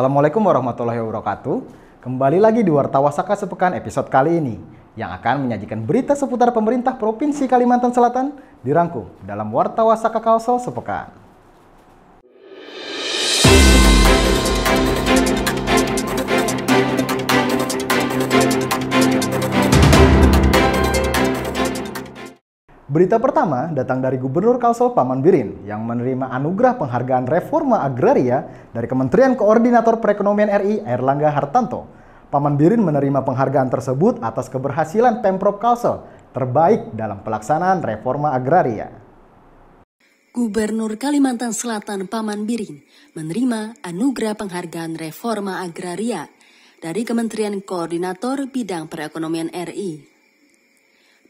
Assalamualaikum warahmatullahi wabarakatuh. Kembali lagi di Wartawasaka Sepekan episode kali ini yang akan menyajikan berita seputar pemerintah Provinsi Kalimantan Selatan dirangkum dalam Wartawasaka Kalsel Sepekan. Berita pertama datang dari Gubernur Kalsel Paman Birin yang menerima anugerah penghargaan reforma agraria dari Kementerian Koordinator Perekonomian RI Erlangga Hartanto. Paman Birin menerima penghargaan tersebut atas keberhasilan Pemprov Kalsel terbaik dalam pelaksanaan reforma agraria. Gubernur Kalimantan Selatan Paman Birin menerima anugerah penghargaan reforma agraria dari Kementerian Koordinator Bidang Perekonomian RI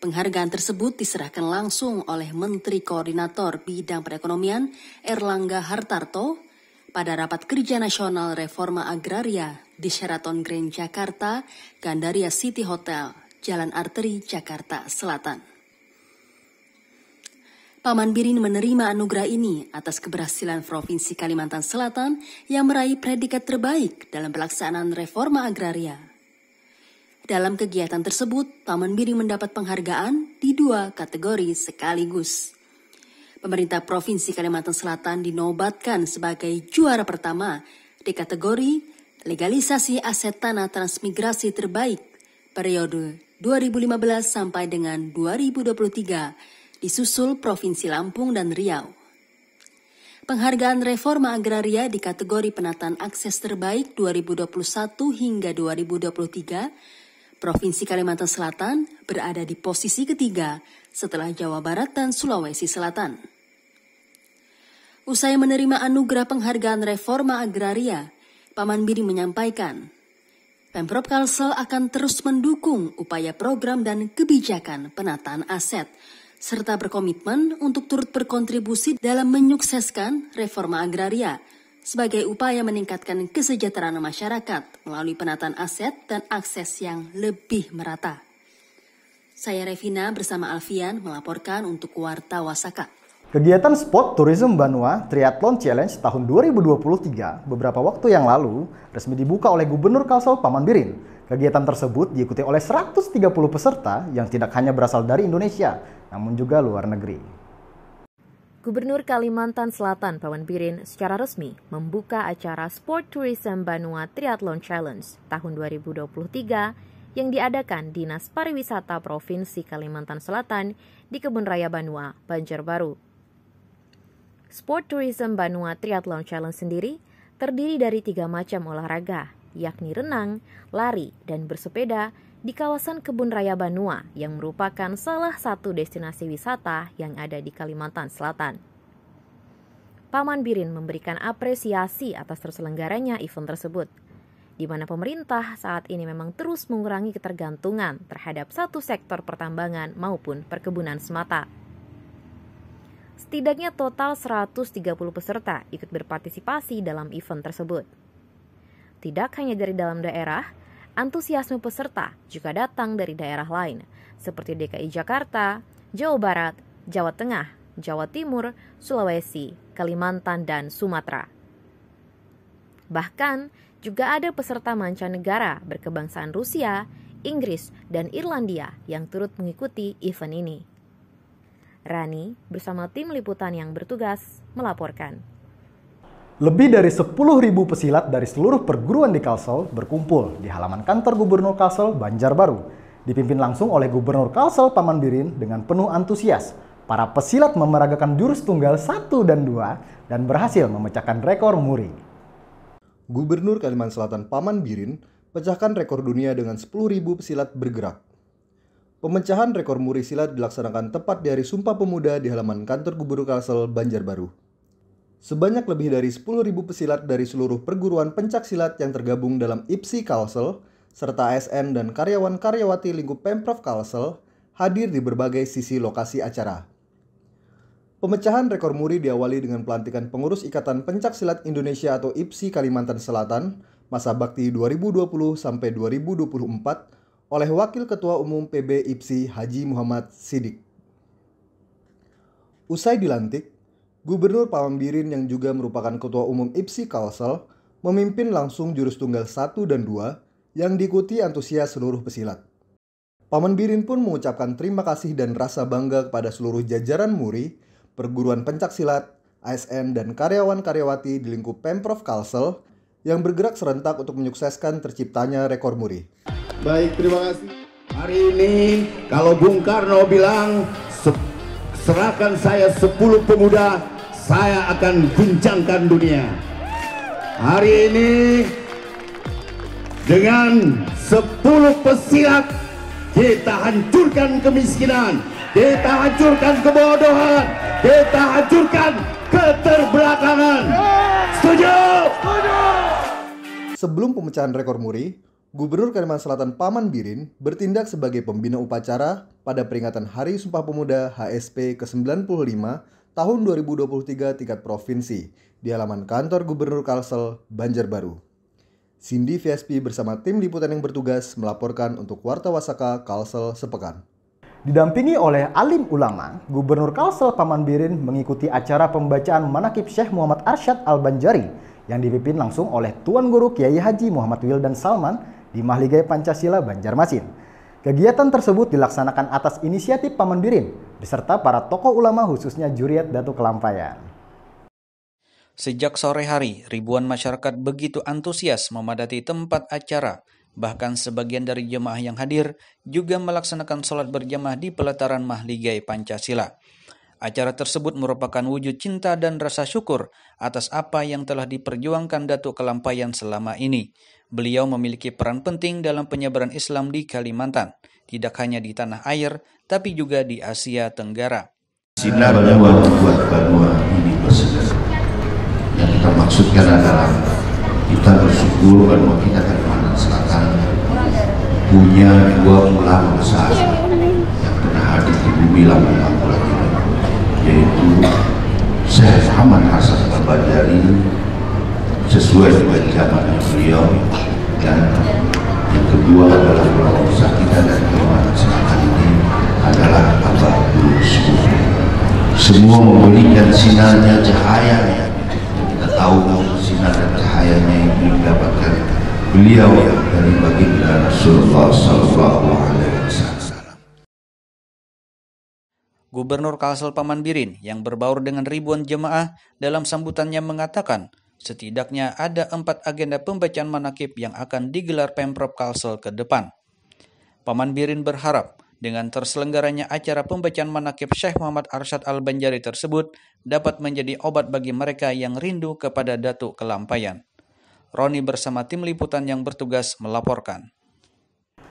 Penghargaan tersebut diserahkan langsung oleh Menteri Koordinator Bidang Perekonomian Erlangga Hartarto pada rapat kerja nasional reforma agraria di Sheraton Grand Jakarta, Gandaria City Hotel, Jalan Arteri, Jakarta Selatan. Paman Birin menerima anugerah ini atas keberhasilan Provinsi Kalimantan Selatan yang meraih predikat terbaik dalam pelaksanaan reforma agraria dalam kegiatan tersebut, Taman Biri mendapat penghargaan di dua kategori sekaligus. Pemerintah Provinsi Kalimantan Selatan dinobatkan sebagai juara pertama di kategori legalisasi aset tanah transmigrasi terbaik periode 2015 sampai dengan 2023 disusul Provinsi Lampung dan Riau. Penghargaan reforma agraria di kategori penataan akses terbaik 2021 hingga 2023 Provinsi Kalimantan Selatan berada di posisi ketiga setelah Jawa Barat dan Sulawesi Selatan. Usai menerima anugerah penghargaan reforma agraria, Paman Biri menyampaikan, Pemprov Kalsel akan terus mendukung upaya program dan kebijakan penataan aset, serta berkomitmen untuk turut berkontribusi dalam menyukseskan reforma agraria sebagai upaya meningkatkan kesejahteraan masyarakat melalui penataan aset dan akses yang lebih merata. Saya Revina bersama Alfian melaporkan untuk Warta Wasaka. Kegiatan Spot Tourism Banua Triathlon Challenge tahun 2023 beberapa waktu yang lalu resmi dibuka oleh Gubernur Kalsel Paman Birin. Kegiatan tersebut diikuti oleh 130 peserta yang tidak hanya berasal dari Indonesia, namun juga luar negeri. Gubernur Kalimantan Selatan Pawan Birin secara resmi membuka acara Sport Tourism Banua Triathlon Challenge tahun 2023 yang diadakan Dinas Pariwisata Provinsi Kalimantan Selatan di Kebun Raya Banua, Banjarbaru. Sport Tourism Banua Triathlon Challenge sendiri terdiri dari tiga macam olahraga, yakni renang, lari, dan bersepeda di kawasan Kebun Raya Banua yang merupakan salah satu destinasi wisata yang ada di Kalimantan Selatan. Paman Birin memberikan apresiasi atas terselenggaranya event tersebut, di mana pemerintah saat ini memang terus mengurangi ketergantungan terhadap satu sektor pertambangan maupun perkebunan semata. Setidaknya total 130 peserta ikut berpartisipasi dalam event tersebut. Tidak hanya dari dalam daerah, antusiasme peserta juga datang dari daerah lain, seperti DKI Jakarta, Jawa Barat, Jawa Tengah, Jawa Timur, Sulawesi, Kalimantan, dan Sumatera. Bahkan, juga ada peserta mancanegara berkebangsaan Rusia, Inggris, dan Irlandia yang turut mengikuti event ini. Rani bersama tim liputan yang bertugas melaporkan. Lebih dari 10.000 pesilat dari seluruh perguruan di Kalsel berkumpul di halaman kantor Gubernur Kalsel, Banjarbaru. Dipimpin langsung oleh Gubernur Kalsel Paman Birin dengan penuh antusias. Para pesilat memeragakan jurus tunggal 1 dan 2 dan berhasil memecahkan rekor muri. Gubernur Kalimantan Selatan Paman Birin pecahkan rekor dunia dengan 10.000 pesilat bergerak. Pemecahan rekor muri silat dilaksanakan tepat di hari Sumpah Pemuda di halaman kantor Gubernur Kalsel, Banjarbaru. Sebanyak lebih dari 10.000 pesilat dari seluruh perguruan pencak silat yang tergabung dalam IPSI Kalsel, serta ASN dan karyawan-karyawati lingkup Pemprov Kalsel, hadir di berbagai sisi lokasi acara. Pemecahan rekor muri diawali dengan pelantikan pengurus Ikatan Pencak Silat Indonesia atau IPSI Kalimantan Selatan masa bakti 2020 2024 oleh Wakil Ketua Umum PB IPSI Haji Muhammad Sidik. Usai dilantik, Gubernur Birin yang juga merupakan Ketua Umum IPSI Kalsel memimpin langsung jurus tunggal 1 dan 2 yang diikuti antusias seluruh pesilat. Paman Birin pun mengucapkan terima kasih dan rasa bangga kepada seluruh jajaran Muri, perguruan pencak silat, ASN, dan karyawan-karyawati di lingkup Pemprov Kalsel yang bergerak serentak untuk menyukseskan terciptanya rekor Muri. Baik, terima kasih. Hari ini kalau Bung Karno bilang serahkan saya 10 pemuda saya akan guncangkan dunia hari ini dengan 10 pesilat kita hancurkan kemiskinan kita hancurkan kebodohan kita hancurkan keterbelakangan setuju? setuju sebelum pemecahan rekor muri Gubernur Kalimantan Selatan Paman Birin bertindak sebagai pembina upacara pada peringatan Hari Sumpah Pemuda HSP ke-95 tahun 2023 tingkat provinsi di halaman kantor Gubernur Kalsel, Banjarbaru. Cindy VSP bersama tim liputan yang bertugas melaporkan untuk Warta Wasaka Kalsel sepekan. Didampingi oleh alim ulama, Gubernur Kalsel Paman Birin mengikuti acara pembacaan manakib Syekh Muhammad Arsyad Al-Banjari yang dipimpin langsung oleh Tuan Guru Kiai Haji Muhammad Wildan Salman di Mahligai Pancasila Banjarmasin. Kegiatan tersebut dilaksanakan atas inisiatif Pamendirin beserta para tokoh ulama khususnya Juriat Datu Kelampayan. Sejak sore hari, ribuan masyarakat begitu antusias memadati tempat acara. Bahkan sebagian dari jemaah yang hadir juga melaksanakan sholat berjamaah di pelataran Mahligai Pancasila. Acara tersebut merupakan wujud cinta dan rasa syukur atas apa yang telah diperjuangkan Datuk Kelampayan selama ini. Beliau memiliki peran penting dalam penyebaran Islam di Kalimantan, tidak hanya di tanah air, tapi juga di Asia Tenggara. Sinar yang membuat bahwa ini bersedia. Yang kita maksudkan adalah kita bersyukur bahwa kita Kalimantan Selatan punya dua ulama besar yang pernah hadir di bumi lama Muhammad Hasan Al-Badari sesuai dengan zamannya beliau dan yang kedua adalah ulama besar kita dan ulama sekarang ini adalah Abah Yusuf semua memberikan sinarnya cahaya kita tahu sinar dan cahayanya ini didapatkan beliau dari baginda Rasulullah Sallallahu Alaihi Gubernur Kalsel Paman Birin yang berbaur dengan ribuan jemaah dalam sambutannya mengatakan setidaknya ada empat agenda pembacaan manakib yang akan digelar Pemprov Kalsel ke depan. Paman Birin berharap dengan terselenggaranya acara pembacaan manakib Syekh Muhammad Arsyad Al-Banjari tersebut dapat menjadi obat bagi mereka yang rindu kepada Datuk Kelampayan. Roni bersama tim liputan yang bertugas melaporkan.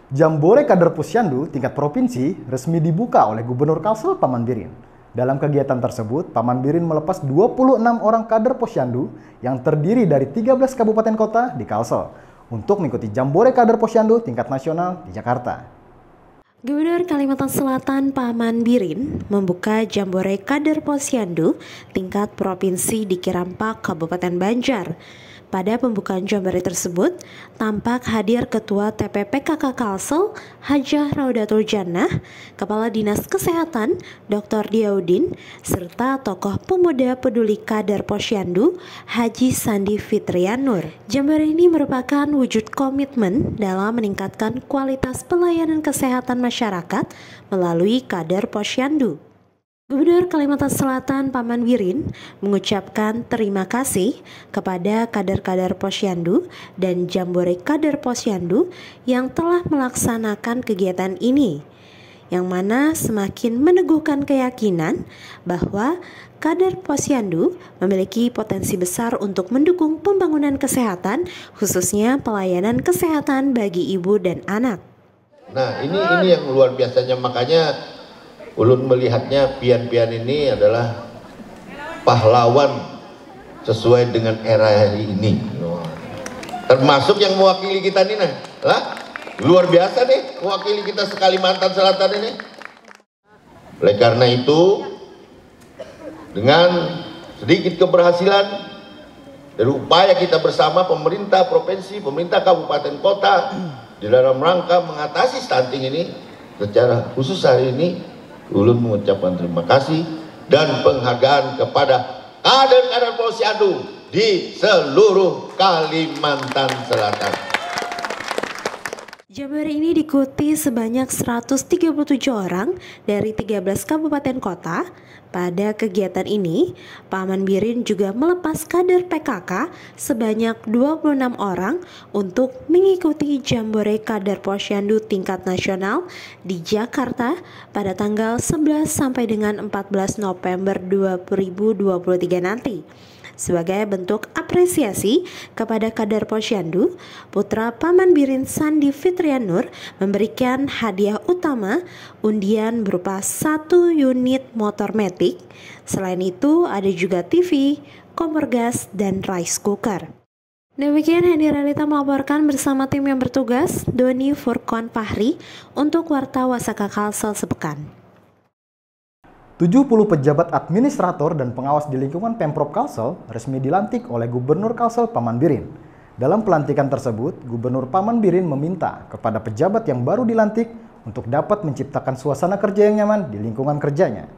Jambore Kader Posyandu tingkat provinsi resmi dibuka oleh Gubernur Kalsel Paman Birin. Dalam kegiatan tersebut, Paman Birin melepas 26 orang kader posyandu yang terdiri dari 13 kabupaten kota di Kalsel untuk mengikuti Jambore Kader Posyandu tingkat nasional di Jakarta. Gubernur Kalimantan Selatan Paman Birin membuka Jambore Kader Posyandu tingkat provinsi di Kirampak, Kabupaten Banjar. Pada pembukaan jambore tersebut, tampak hadir Ketua TPPKK Kalsel, Hajah Raudatul Jannah, Kepala Dinas Kesehatan, Dr. Diaudin, serta tokoh pemuda peduli kader posyandu, Haji Sandi Fitrianur. Jambore ini merupakan wujud komitmen dalam meningkatkan kualitas pelayanan kesehatan masyarakat melalui kader posyandu. Gubernur Kalimantan Selatan Paman Wirin mengucapkan terima kasih kepada kader-kader posyandu dan jambore kader posyandu yang telah melaksanakan kegiatan ini yang mana semakin meneguhkan keyakinan bahwa kader posyandu memiliki potensi besar untuk mendukung pembangunan kesehatan khususnya pelayanan kesehatan bagi ibu dan anak. Nah, ini ini yang luar biasanya makanya Ulun melihatnya pian-pian ini adalah pahlawan sesuai dengan era hari ini. Termasuk yang mewakili kita nih nah. Lah, luar biasa nih mewakili kita mantan Selatan ini. Oleh karena itu dengan sedikit keberhasilan dari upaya kita bersama pemerintah provinsi, pemerintah kabupaten kota di dalam rangka mengatasi stunting ini secara khusus hari ini Ulun mengucapkan terima kasih dan penghargaan kepada kader-kader Polisi adu di seluruh Kalimantan Selatan. Jember ini diikuti sebanyak 137 orang dari 13 kabupaten kota. Pada kegiatan ini, Paman Birin juga melepas kader PKK sebanyak 26 orang untuk mengikuti Jambore Kader Posyandu tingkat nasional di Jakarta pada tanggal 11 sampai dengan 14 November 2023 nanti sebagai bentuk apresiasi kepada kader posyandu, putra Paman Birin Sandi Fitrianur memberikan hadiah utama undian berupa satu unit motor metik. Selain itu ada juga TV, kompor gas, dan rice cooker. Demikian Hendy Relita melaporkan bersama tim yang bertugas Doni Furkon Pahri untuk Warta Wasaka Kalsel Sepekan. 70 pejabat administrator dan pengawas di lingkungan Pemprov Kalsel resmi dilantik oleh Gubernur Kalsel Paman Birin. Dalam pelantikan tersebut, Gubernur Paman Birin meminta kepada pejabat yang baru dilantik untuk dapat menciptakan suasana kerja yang nyaman di lingkungan kerjanya.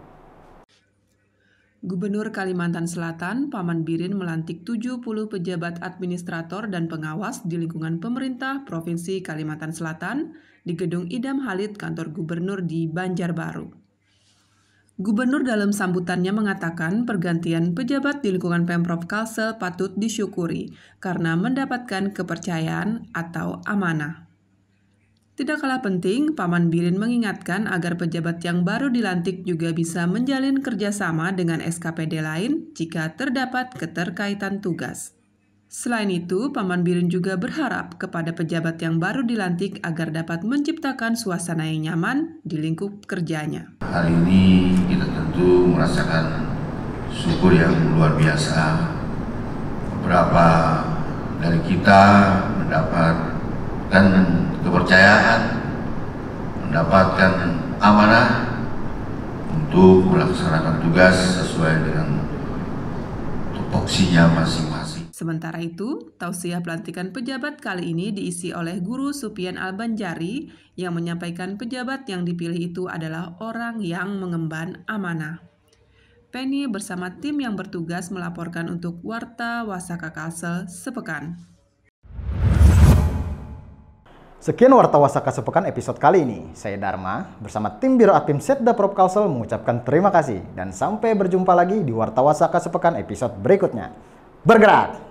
Gubernur Kalimantan Selatan, Paman Birin melantik 70 pejabat administrator dan pengawas di lingkungan pemerintah Provinsi Kalimantan Selatan di Gedung Idam Halid Kantor Gubernur di Banjarbaru. Gubernur dalam sambutannya mengatakan pergantian pejabat di lingkungan Pemprov Kalsel patut disyukuri karena mendapatkan kepercayaan atau amanah. Tidak kalah penting, Paman Birin mengingatkan agar pejabat yang baru dilantik juga bisa menjalin kerjasama dengan SKPD lain jika terdapat keterkaitan tugas. Selain itu, Paman Birin juga berharap kepada pejabat yang baru dilantik agar dapat menciptakan suasana yang nyaman di lingkup kerjanya. Hal ini kita tentu merasakan syukur yang luar biasa. Beberapa dari kita mendapatkan kepercayaan, mendapatkan amanah untuk melaksanakan tugas sesuai dengan tupoksinya masing-masing Sementara itu, tausiah pelantikan pejabat kali ini diisi oleh Guru Supian Albanjari yang menyampaikan pejabat yang dipilih itu adalah orang yang mengemban amanah. Penny bersama tim yang bertugas melaporkan untuk Warta Wasaka Kalsel sepekan. Sekian Warta Wasaka sepekan episode kali ini. Saya Dharma bersama tim Biro atim Setda Prop Kalsel mengucapkan terima kasih dan sampai berjumpa lagi di Warta Wasaka sepekan episode berikutnya bergerak.